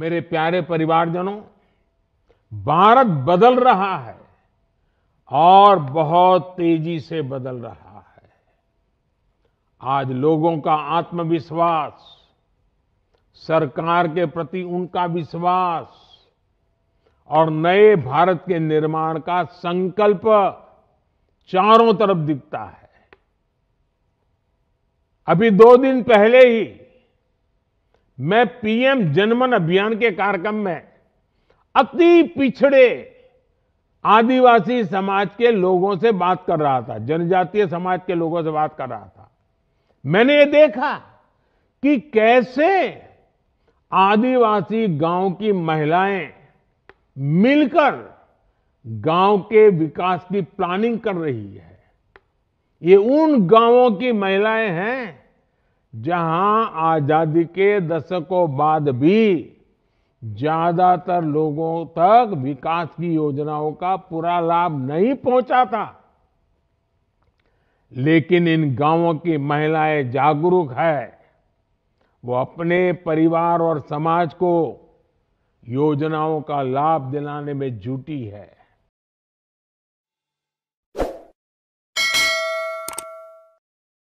मेरे प्यारे परिवारजनों भारत बदल रहा है और बहुत तेजी से बदल रहा है आज लोगों का आत्मविश्वास सरकार के प्रति उनका विश्वास और नए भारत के निर्माण का संकल्प चारों तरफ दिखता है अभी दो दिन पहले ही मैं पीएम जनमन अभियान के कार्यक्रम में अति पिछड़े आदिवासी समाज के लोगों से बात कर रहा था जनजातीय समाज के लोगों से बात कर रहा था मैंने ये देखा कि कैसे आदिवासी गांव की महिलाएं मिलकर गांव के विकास की प्लानिंग कर रही है ये उन गांवों की महिलाएं हैं जहां आजादी के दशकों बाद भी ज्यादातर लोगों तक विकास की योजनाओं का पूरा लाभ नहीं पहुंचा था लेकिन इन गांवों की महिलाएं जागरूक है वो अपने परिवार और समाज को योजनाओं का लाभ दिलाने में जुटी है